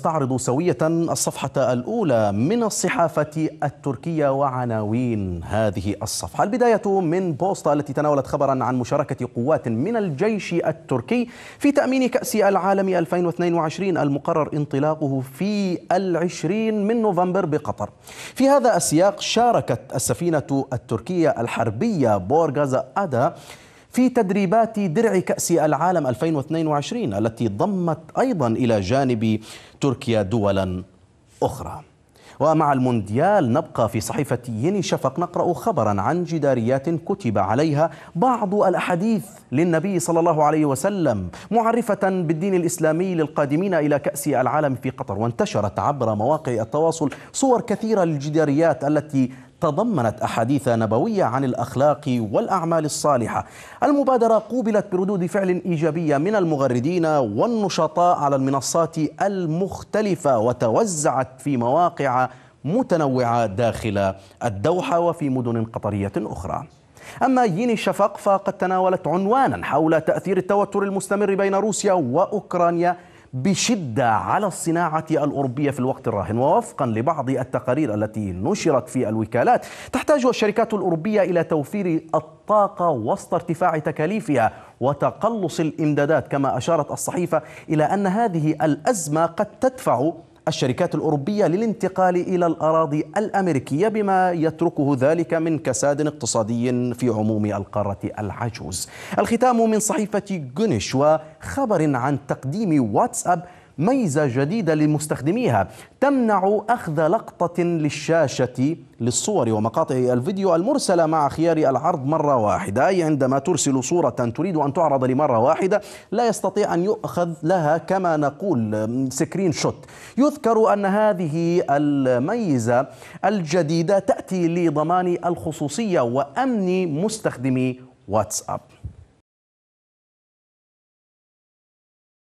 نستعرض سوية الصفحة الأولى من الصحافة التركية وعناوين هذه الصفحة البداية من بوسطة التي تناولت خبرا عن مشاركة قوات من الجيش التركي في تأمين كأس العالم 2022 المقرر انطلاقه في العشرين من نوفمبر بقطر في هذا السياق شاركت السفينة التركية الحربية بورغازا أدا في تدريبات درع كأس العالم 2022 التي ضمت أيضا إلى جانب تركيا دولا أخرى ومع المونديال نبقى في صحيفة يني شفق نقرأ خبرا عن جداريات كتب عليها بعض الأحاديث للنبي صلى الله عليه وسلم معرفة بالدين الإسلامي للقادمين إلى كأس العالم في قطر وانتشرت عبر مواقع التواصل صور كثيرة للجداريات التي تضمنت أحاديث نبوية عن الأخلاق والأعمال الصالحة المبادرة قوبلت بردود فعل إيجابية من المغردين والنشطاء على المنصات المختلفة وتوزعت في مواقع متنوعة داخل الدوحة وفي مدن قطرية أخرى أما ييني الشفق فقد تناولت عنوانا حول تأثير التوتر المستمر بين روسيا وأوكرانيا بشدة على الصناعة الأوروبية في الوقت الراهن ووفقا لبعض التقارير التي نشرت في الوكالات تحتاج الشركات الأوروبية إلى توفير الطاقة وسط ارتفاع تكاليفها وتقلص الإمدادات كما أشارت الصحيفة إلى أن هذه الأزمة قد تدفع الشركات الأوروبية للانتقال إلى الأراضي الأمريكية بما يتركه ذلك من كساد اقتصادي في عموم القارة العجوز الختام من صحيفة جونيش وخبر عن تقديم واتساب ميزة جديدة لمستخدميها تمنع أخذ لقطة للشاشة للصور ومقاطع الفيديو المرسلة مع خيار العرض مرة واحدة أي عندما ترسل صورة تريد أن تعرض لمرة واحدة لا يستطيع أن يؤخذ لها كما نقول سكرين شوت يذكر أن هذه الميزة الجديدة تأتي لضمان الخصوصية وأمن مستخدمي واتساب